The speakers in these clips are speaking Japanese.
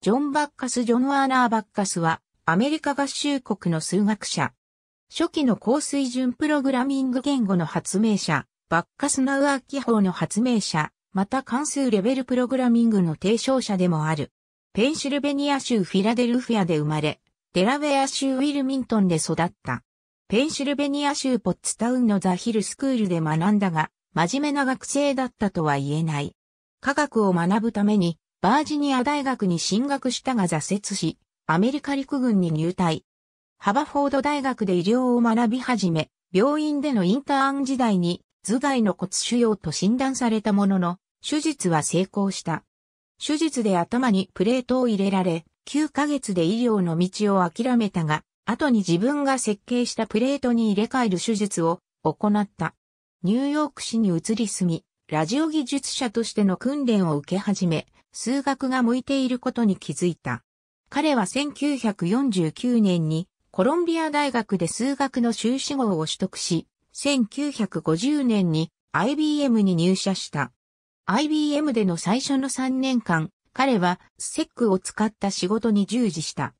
ジョン・バッカス・ジョン・ワーナー・バッカスは、アメリカ合衆国の数学者。初期の高水準プログラミング言語の発明者、バッカス・ナウアーキ法の発明者、また関数レベルプログラミングの提唱者でもある。ペンシルベニア州フィラデルフィアで生まれ、デラウェア州ウィルミントンで育った。ペンシルベニア州ポッツタウンのザヒルスクールで学んだが、真面目な学生だったとは言えない。科学を学ぶためにバージニア大学に進学したが挫折し、アメリカ陸軍に入隊。ハバフォード大学で医療を学び始め、病院でのインターン時代に頭蓋の骨腫瘍と診断されたものの、手術は成功した。手術で頭にプレートを入れられ、9ヶ月で医療の道を諦めたが、後に自分が設計したプレートに入れ替える手術を行った。ニューヨーク市に移り住み、ラジオ技術者としての訓練を受け始め、数学が向いていることに気づいた。彼は1949年にコロンビア大学で数学の修士号を取得し、1950年に IBM に入社した。IBM での最初の3年間、彼はセックを使った仕事に従事した。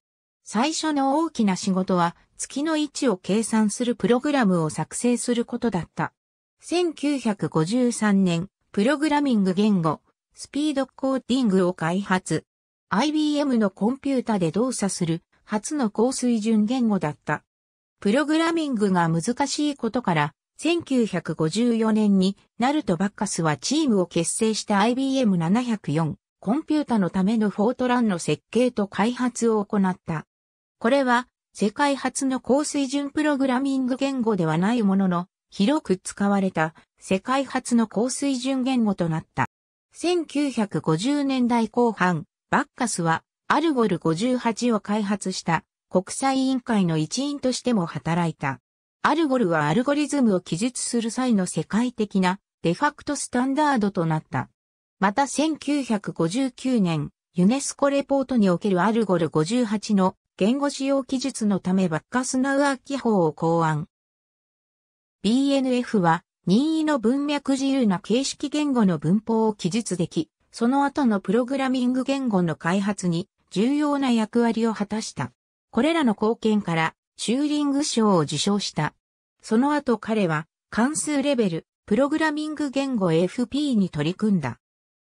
最初の大きな仕事は月の位置を計算するプログラムを作成することだった。1953年、プログラミング言語、スピードコーティングを開発。IBM のコンピュータで動作する初の高水準言語だった。プログラミングが難しいことから、1954年にナルト・バッカスはチームを結成した IBM704 コンピュータのためのフォートランの設計と開発を行った。これは世界初の高水準プログラミング言語ではないものの、広く使われた世界初の高水準言語となった。1950年代後半、バッカスはアルゴル58を開発した国際委員会の一員としても働いた。アルゴルはアルゴリズムを記述する際の世界的なデファクトスタンダードとなった。また1959年、ユネスコレポートにおけるアルゴル58の言語使用記述のためバッカスナウアー記法を考案。BNF は任意の文脈自由な形式言語の文法を記述でき、その後のプログラミング言語の開発に重要な役割を果たした。これらの貢献からチューリング賞を受賞した。その後彼は関数レベル、プログラミング言語 FP に取り組んだ。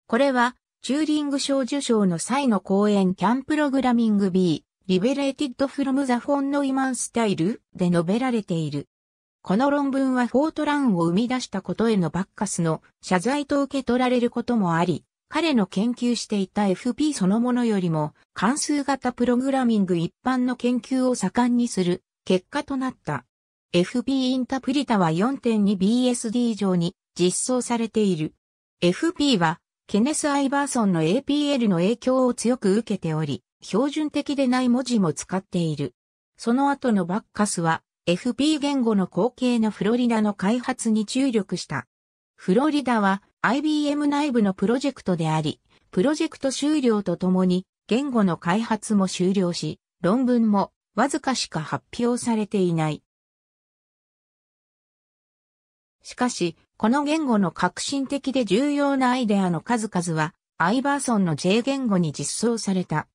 これは、チューリング賞受賞の際の講演キャンプログラミング B、リベレーティッドフロムザフォンノイマンスタイルで述べられている。この論文はフォートランを生み出したことへのバッカスの謝罪と受け取られることもあり、彼の研究していた FP そのものよりも関数型プログラミング一般の研究を盛んにする結果となった。FP インタプリタは 4.2BSD 上に実装されている。FP はケネス・アイバーソンの APL の影響を強く受けており、標準的でない文字も使っている。その後のバッカスは FP 言語の後継のフロリダの開発に注力した。フロリダは IBM 内部のプロジェクトであり、プロジェクト終了とともに言語の開発も終了し、論文もわずかしか発表されていない。しかし、この言語の革新的で重要なアイデアの数々は、アイバーソンの J 言語に実装された。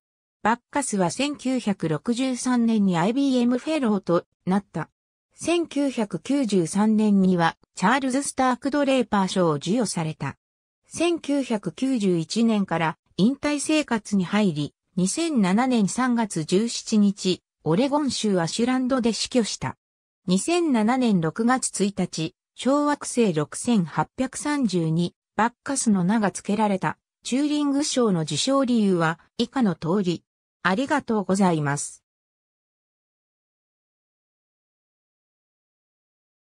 バッカスは1963年に IBM フェローとなった。1993年にはチャールズ・スターク・ドレーパー賞を授与された。1991年から引退生活に入り、2007年3月17日、オレゴン州アシュランドで死去した。2007年6月1日、小惑星6832、バッカスの名が付けられた、チューリング賞の受賞理由は以下の通り、ありがとうございます。